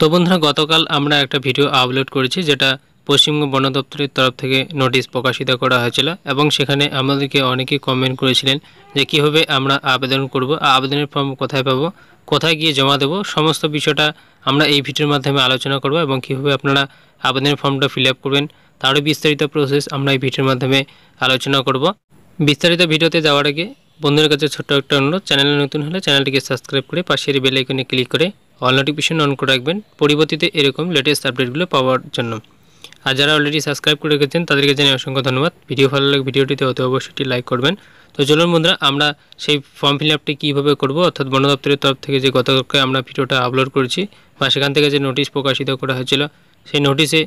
তো বন্ধুরা গতকাল আমরা একটা ভিডিও আপলোড করেছি যেটা পশ্চিমবঙ্গ বন দপ্তরের তরফ থেকে নোটিশ প্রকাশিত করা হয়েছিল এবং সেখানে আমাদেরকে অনেকেই কমেন্ট করেছিলেন যে কীভাবে আমরা আবেদন করব আবেদনের ফর্ম কোথায় পাবো কোথায় গিয়ে জমা দেবো সমস্ত বিষয়টা আমরা এই ভিডিওর মাধ্যমে আলোচনা করব এবং কীভাবে আপনারা আবেদনের ফর্মটা ফিল আপ করবেন তারও বিস্তারিত প্রসেস আমরা এই ভিডিওর মাধ্যমে আলোচনা করব বিস্তারিত ভিডিওতে যাওয়ার আগে বন্ধুদের কাছে ছোট্ট একটা অনুরোধ চ্যানেলে নতুন হলে চ্যানেলটিকে সাবস্ক্রাইব করে পাশের বেল আইকনে ক্লিক করে অল নোটিফিকেশন অন করে রাখবেন পরিবর্তীতে এরকম লেটেস্ট আপডেটগুলো পাওয়ার জন্য আর যারা অলরেডি সাবস্ক্রাইব করে রেখেছেন তাদেরকে জানিয়ে অসংখ্য ধন্যবাদ ভিডিও ভালো লাগে ভিডিওটিতে অত অবশ্যই লাইক করবেন তো চলুন বন্ধুরা আমরা সেই ফর্ম ফিল আপটি কীভাবে করবো অর্থাৎ বন দপ্তরের তরফ থেকে যে গতকালকে আমরা ভিডিওটা আপলোড করেছি বা সেখান থেকে যে নোটিশ প্রকাশিত করা হয়েছিল সেই নোটিশে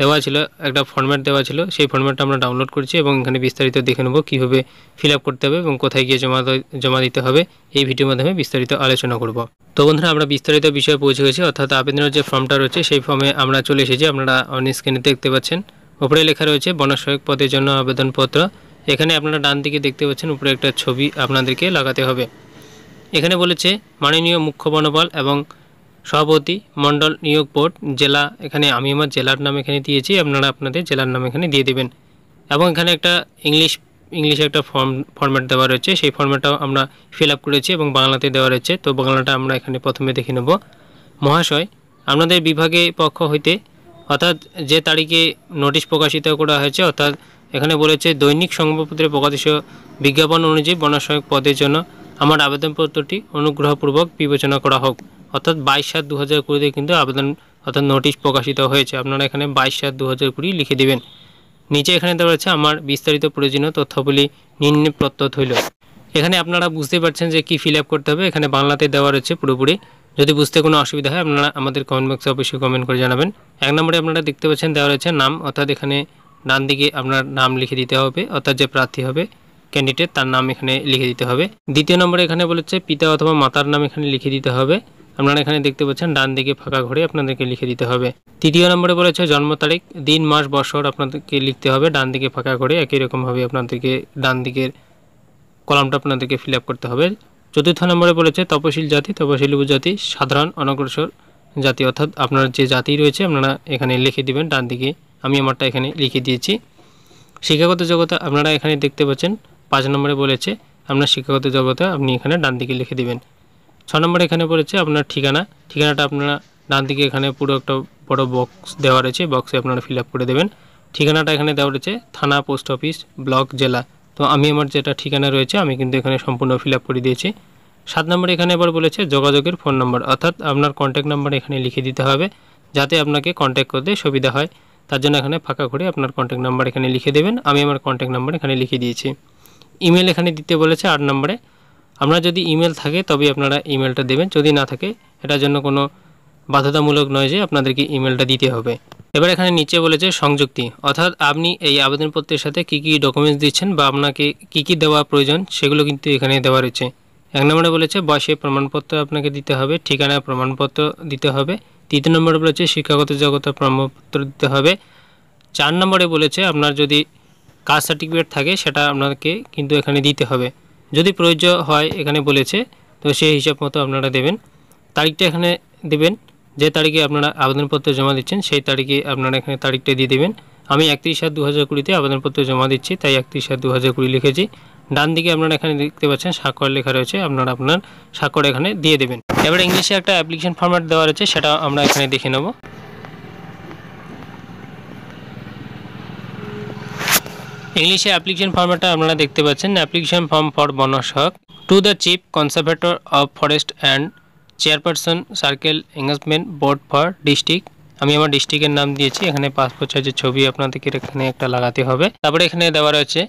দেওয়া ছিল একটা ফর্ম্যাট দেওয়া ছিল সেই ফর্ম্যাটটা আমরা ডাউনলোড করছি এবং এখানে বিস্তারিত দেখে নেব কীভাবে ফিল করতে হবে এবং কোথায় গিয়ে জমা জমা দিতে হবে এই ভিডিওর মাধ্যমে বিস্তারিত আলোচনা করব তো বন্ধুরা আমরা বিস্তারিত বিষয়ে পৌঁছে গেছি অর্থাৎ আবেদনের যে ফর্মটা রয়েছে সেই ফর্মে আমরা চলে এসেছি আপনারা অন স্ক্রিনে দেখতে পাচ্ছেন উপরে লেখা রয়েছে বনসহায়ক পদের জন্য আবেদনপত্র এখানে আপনারা ডান দিকে দেখতে পাচ্ছেন উপরে একটা ছবি আপনাদেরকে লাগাতে হবে এখানে বলেছে মাননীয় মুখ্য বনপাল এবং সভাপতি মণ্ডল নিয়োগ বোর্ড জেলা এখানে আমি আমার জেলার নাম এখানে দিয়েছি আপনারা আপনাদের জেলার নাম এখানে দিয়ে দেবেন এবং এখানে একটা ইংলিশ ইংলিশে একটা ফর্ম ফর্ম্যাট দেওয়া রয়েছে সেই ফর্ম্যাটটাও আমরা ফিল আপ করেছি এবং বাংলাতে দেওয়া রয়েছে তো বাংলাটা আমরা এখানে প্রথমে দেখে নেব মহাশয় আপনাদের বিভাগে পক্ষ হইতে অর্থাৎ যে তারিখে নোটিশ প্রকাশিত করা হয়েছে অর্থাৎ এখানে বলেছে দৈনিক সংবাদপত্রে প্রকাশিত বিজ্ঞাপন অনুযায়ী বনাসহায়ক পদের জন্য আমার আবেদনপত্রটি অনুগ্রহপূর্বক বিবেচনা করা হোক অর্থাৎ বাইশ সাত দু হাজার কুড়িতে কিন্তু আবেদন অর্থাৎ নোটিশ প্রকাশিত হয়েছে আপনারা এখানে বাইশ সাত দু হাজার কুড়ি লিখে দেবেন নিচে এখানে দেওয়া রয়েছে আমার বিস্তারিত প্রয়োজনীয় তথ্যগুলি নিম্নে প্রত্যত হইল এখানে আপনারা বুঝতে পারছেন যে কি ফিল করতে হবে এখানে বাংলাতে দেওয়া রয়েছে পুরোপুরি যদি বুঝতে কোনো অসুবিধা হয় আপনারা আমাদের কমেন্ট বক্সে অবশ্যই কমেন্ট করে জানাবেন এক নম্বরে আপনারা দেখতে পাচ্ছেন দেওয়া রয়েছে নাম অর্থাৎ এখানে ডান দিকে আপনার নাম লিখে দিতে হবে অর্থাৎ যে প্রার্থী হবে ক্যান্ডিডেট তার নাম এখানে লিখে দিতে হবে দ্বিতীয় নম্বরে এখানে বলেছে পিতা অথবা মাতার নাম এখানে লিখে দিতে হবে আপনারা এখানে দেখতে পাচ্ছেন ডান দিকে ফাঁকা ঘরে আপনাদেরকে লিখে দিতে হবে তৃতীয় নম্বরে বলেছে জন্ম তারিখ দিন মাস বছর আপনাদেরকে লিখতে হবে ডান দিকে ফাঁকা ঘরে একই রকমভাবে আপনাদেরকে ডান দিকের কলামটা আপনাদেরকে ফিল করতে হবে চতুর্থ নম্বরে বলেছে তপশিল জাতি তপশিল উপজাতি সাধারণ অনগ্রসর জাতি অর্থাৎ আপনার যে জাতি রয়েছে আপনারা এখানে লিখে দিবেন ডান দিকে আমি আমারটা এখানে লিখে দিয়েছি শিক্ষাগত জগতে আপনারা এখানে দেখতে পাচ্ছেন পাঁচ নম্বরে বলেছে আপনার শিক্ষাগত জগতে আপনি এখানে ডান দিকে লিখে দিবেন ছ নম্বর এখানে পড়েছে আপনার ঠিকানা ঠিকানাটা আপনারা ডান দিকে এখানে পুরো একটা বড় বক্স দেওয়া রয়েছে বক্সে আপনারা ফিল করে দেবেন ঠিকানাটা এখানে দেওয়া রয়েছে থানা পোস্ট অফিস ব্লক জেলা তো আমি আমার যেটা ঠিকানা রয়েছে আমি কিন্তু এখানে সম্পূর্ণ ফিল করে দিয়েছি সাত নম্বর এখানে আবার বলেছে যোগাযোগের ফোন নম্বর অর্থাৎ আপনার কন্ট্যাক্ট নাম্বার এখানে লিখে দিতে হবে যাতে আপনাকে কন্ট্যাক্ট করতে সুবিধা হয় তার জন্য এখানে ফাঁকা করে আপনার কন্ট্যাক্ট নাম্বার এখানে লিখে দেবেন আমি আমার কন্ট্যাক্ট নাম্বার এখানে লিখে দিয়েছি ইমেল এখানে দিতে বলেছে আট নম্বরে আপনার যদি ইমেল থাকে তবে আপনারা ইমেলটা দেবেন যদি না থাকে এটার জন্য কোনো বাধ্যতামূলক নয় যে আপনাদেরকে ইমেলটা দিতে হবে এবার এখানে নিচে বলেছে সংযুক্তি অর্থাৎ আপনি এই আবেদনপত্রের সাথে কি কি ডকুমেন্টস দিচ্ছেন বা আপনাকে কি কি দেওয়া প্রয়োজন সেগুলো কিন্তু এখানে দেওয়া রয়েছে এক নম্বরে বলেছে বয়সের প্রমাণপত্র আপনাকে দিতে হবে ঠিকানা প্রমাণপত্র দিতে হবে তৃতীয় নম্বরে বলেছে শিক্ষাগত জগতের প্রমাণপত্র দিতে হবে চার নম্বরে বলেছে আপনার যদি কাস্ট সার্টিফিকেট থাকে সেটা আপনাকে কিন্তু এখানে দিতে হবে যদি প্রয়োজন হয় এখানে বলেছে তো সেই হিসাব মতো আপনারা দেবেন তারিখটা এখানে দেবেন যে তারিখে আপনারা আবেদনপত্র জমা দিচ্ছেন সেই তারিখে আপনারা এখানে তারিখটা দিয়ে দেবেন আমি একত্রিশ সাত দু হাজার কুড়িতে আবেদনপত্র জমা দিচ্ছি তাই একত্রিশ সাত দু হাজার কুড়ি লিখেছি ডান দিকে আপনারা এখানে দেখতে পাচ্ছেন স্বাক্ষর লেখা রয়েছে আপনারা আপনার স্বাক্ষর এখানে দিয়ে দেবেন এবার ইংলিশে একটা অ্যাপ্লিকেশন ফরম্যাট দেওয়া রয়েছে সেটা আমরা এখানে দেখে নেবো ইংলিশে অ্যাপ্লিকেশন ফর্মটা আপনারা দেখতে পাচ্ছেন অ্যাপ্লিকেশন ফর্ম ফর বনসক to the chief conservator of forest and chairperson circle engagement board for district আমি আমার ডিস্ট্রিক্টের নাম দিয়েছি এখানে পাসপোর্ট সাইজের ছবি আপনাদেরকে এখানে একটা লাগাতে হবে তারপরে এখানে দেওয়া রয়েছে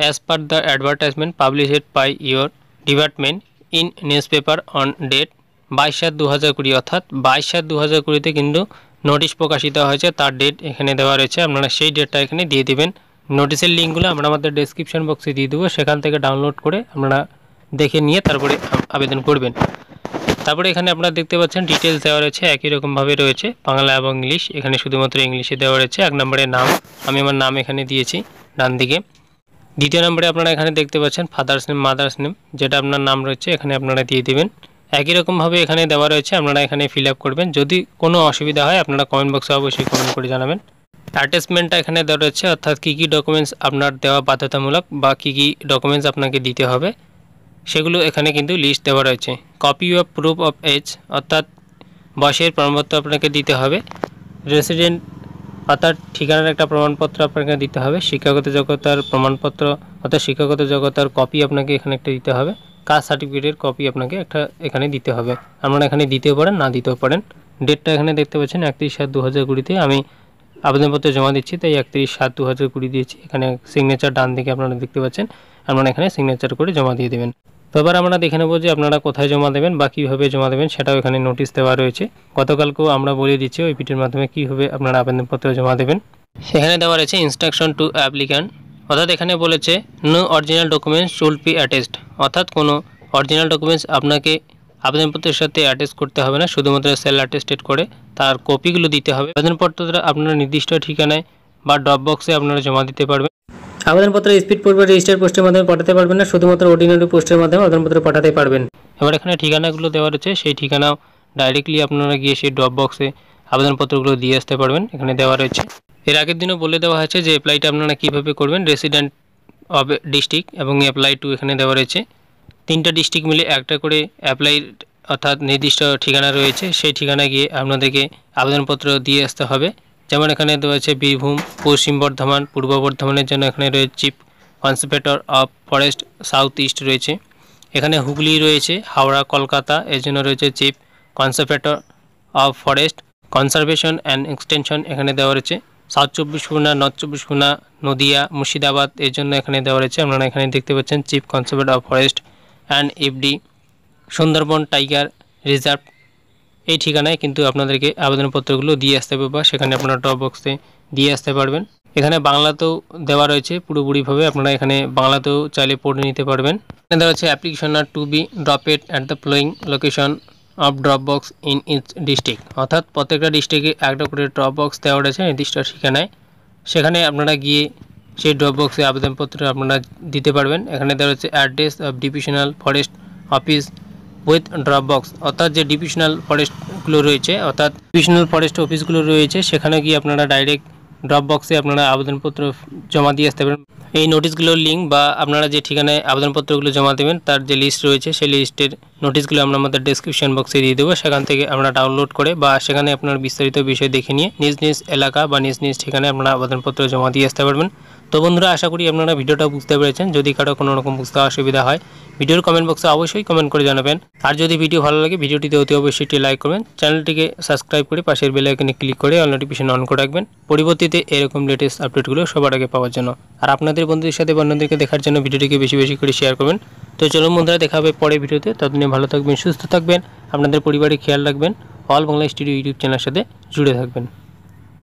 as per the advertisement published by your department in newspaper on date বাইশ সাত দু হাজার কুড়ি অর্থাৎ বাইশ সাত দু হাজার কুড়িতে কিন্তু নোটিশ প্রকাশিত হয়েছে তার ডেট এখানে দেওয়া রয়েছে আপনারা সেই ডেটটা এখানে দিয়ে দেবেন নোটিশের লিঙ্কগুলো আমরা আমাদের ডিসক্রিপশান বক্সে দিয়ে দেবো সেখান থেকে ডাউনলোড করে আপনারা দেখে নিয়ে তারপরে আবেদন করবেন তারপরে এখানে আপনারা দেখতে পাচ্ছেন ডিটেলস দেওয়া রয়েছে একই রকমভাবে রয়েছে বাংলা এবং ইংলিশ এখানে শুধুমাত্র ইংলিশে দেওয়া রয়েছে এক নম্বরে নাম আমি আমার নাম এখানে দিয়েছি ডান দিকে দ্বিতীয় নম্বরে আপনারা এখানে দেখতে পাচ্ছেন ফাদার্স নেম মাদার্স নেম যেটা আপনার নাম রয়েছে এখানে আপনারা দিয়ে দেবেন একই রকমভাবে এখানে দেওয়া রয়েছে আপনারা এখানে ফিল করবেন যদি কোনো অসুবিধা হয় আপনারা কমেন্ট বক্সে অবশ্যই কমেন্ট করে জানাবেন অ্যাটাচমেন্টটা এখানে দেওয়া রয়েছে অর্থাৎ কী কী ডকুমেন্টস আপনার দেওয়া বাধ্যতামূলক বা কী কী ডকুমেন্টস আপনাকে দিতে হবে সেগুলো এখানে কিন্তু লিস্ট দেওয়া রয়েছে copy of proof of age অর্থাৎ বয়সের প্রমাণপত্র আপনাকে দিতে হবে রেসিডেন্ট অর্থাৎ ঠিকানার একটা প্রমাণপত্র আপনাকে দিতে হবে শিক্ষাগত যোগ্যতার প্রমাণপত্র অর্থাৎ শিক্ষাগত যোগ্যতার কপি আপনাকে এখানে একটা দিতে হবে কাস্ট সার্টিফিকেটের কপি আপনাকে একটা এখানে দিতে হবে আপনারা এখানে দিতেও পারেন না দিতেও পারেন ডেটটা এখানে দেখতে পাচ্ছেন একত্রিশ সাত দু হাজার কুড়িতে আমি আবেদনপত্র জমা দিচ্ছি তাই একত্রিশ সাত দু হাজার কুড়ি দিয়েছি এখানে সিগনেচার ডান দিকে আপনারা দেখতে পাচ্ছেন আপনারা এখানে সিগনেচার করে জমা দিয়ে দেবেন তো আমরা দেখে নেবো যে আপনারা কোথায় জমা দেবেন বা কীভাবে জমা দেবেন সেটাও এখানে নোটিশ দেওয়া রয়েছে গতকালকেও আমরা বলে দিচ্ছি ওই পিটির মাধ্যমে কীভাবে আপনারা আবেদনপত্র জমা দেবেন সেখানে দেওয়া রয়েছে ইনস্ট্রাকশন টু অ্যাপ্লিক্যান্ট অর্থাৎ এখানে বলেছে no original documents should be attest অর্থাৎ কোনো অরিজিনাল ডকুমেন্টস আপনাকে আবেদনপত্রের সাথে অ্যাটেস্ট করতে হবে না শুধুমাত্র সেল অ্যাটেস্টেড করে তার কপিগুলো দিতে হবে আবেদনপত্র আপনারা নির্দিষ্ট ঠিকানায় বা ড্রপ বক্সে আপনারা জমা দিতে পারবেন আবেদনপত্র স্পিড পূর্বে রেজিস্টার পোস্টের মাধ্যমে পাঠাতে পারবেন না শুধুমাত্র অর্ডিনারি পোস্টের মাধ্যমে আবেদনপত্র পাঠাতে পারবেন এবার এখানে ঠিকানাগুলো দেওয়া রয়েছে সেই ঠিকানাও ডাইরেক্টলি আপনারা গিয়ে সেই ড্রপ বক্সে আবেদনপত্রগুলো দিয়ে আসতে পারবেন এখানে দেওয়া রয়েছে এর আগের দিনও বলে দেওয়া হয়েছে যে অ্যাপ্লাইটা আপনারা কীভাবে করবেন রেসিডেন্ট অব ডিস্ট্রিক্ট এবং অ্যাপ্লাই টু এখানে দেওয়া রয়েছে তিনটা ডিস্ট্রিক্ট মিলে একটা করে অ্যাপ্লাই অর্থাৎ নির্দিষ্ট ঠিকানা রয়েছে সেই ঠিকানায় গিয়ে আপনাদেরকে আবেদনপত্র দিয়ে আসতে হবে যেমন এখানে রয়েছে বীরভূম পশ্চিম বর্ধমান পূর্ব বর্ধমানের জন্য এখানে রয়েছে chief conservator of forest south east রয়েছে এখানে হুগলি রয়েছে হাওড়া কলকাতা এর জন্য রয়েছে chief conservator of forest conservation and extension এখানে দেওয়া রয়েছে সাউথ চব্বিশ পরগনা নর্থ চব্বিশ পরগনা নদিয়া মুর্শিদাবাদ এর জন্য এখানে দেওয়া রয়েছে আপনারা এখানে দেখতে পাচ্ছেন chief conservator of forest and FD Sundarban tiger reserve এই ঠিকানায় কিন্তু আপনাদেরকে আবেদনপত্রগুলো দিয়ে আসতে হবে বা সেখানে আপনারা ড্রপ বক্সে দিয়ে আসতে পারবেন এখানে বাংলাতেও দেওয়া রয়েছে পুরোপুরিভাবে আপনারা এখানে বাংলাতেও চাইলে পড়ে নিতে পারবেন এখানে দেওয়া রয়েছে application are to be dropped at the following location of drop box in its district অর্থাৎ প্রত্যেকটা ডিস্ট্রিক্টে একটা করে ড্রপ বক্স দেওয়া রয়েছে নির্দিষ্ট ঠিকানায় সেখানে আপনারা গিয়ে সেই ড্রপ বক্সে আবেদনপত্র আপনারা দিতে পারবেন এখানে দেওয়া হচ্ছে address of divisional forest office with drop box অর্থাৎ যে ডিভিশনাল ফরেস্টগুলো রয়েছে অর্থাৎ ডিভিশনাল ফরেস্ট অফিসগুলো রয়েছে সেখানে গিয়ে আপনারা ডাইরেক্ট ড্রপ বক্সে আপনারা আবেদনপত্র জমা দিয়ে আসতে পারেন এই নোটিশগুলোর লিঙ্ক বা আপনারা যে ঠিকানায় আবেদনপত্রগুলো জমা দেবেন তার যে লিস্ট রয়েছে সেই লিস্টের নোটিশগুলো আমরা আমাদের ডিসক্রিপশন বক্সে দিয়ে দেবো সেখান থেকে আমরা ডাউনলোড করে বা সেখানে আপনার বিস্তারিত বিষয় দেখে নিয়ে নিজ নিজ এলাকা বা নিজ নিজ ঠিকানে আপনারা আবেদনপত্র জমা দিয়ে আসতে পারবেন তো বন্ধুরা আশা করি আপনারা ভিডিওটা বুঝতে পেরেছেন যদি কারো কোনো রকম বুঝতে অসুবিধা হয় ভিডিওর কমেন্ট বক্সে অবশ্যই কমেন্ট করে জানাবেন আর যদি ভিডিও ভালো লাগে ভিডিওটিতে অতি অবশ্যই একটি লাইক করবেন চ্যানেলটিকে সাবস্ক্রাইব করে পাশের বেলাইকনে ক্লিক করে অল নোটিফিকেশন অন করে রাখবেন পরবর্তীতে এরকম লেটেস্ট আপডেটগুলো সবার আগে পাওয়ার জন্য আর আপনাদের বন্ধুদের সাথে বন্ধুদেরকে দেখার জন্য ভিডিওটিকে বেশি বেশি করে শেয়ার করবেন তো চলুন বন্ধুরা দেখা হবে পরে ভিডিওতে ততদিন ভালো থাকবেন সুস্থ থাকবেন আপনাদের পরিবারে খেয়াল রাখবেন অল বাংলা স্টুডিও ইউটিউব চ্যানেলের সাথে জুড়ে থাকবেন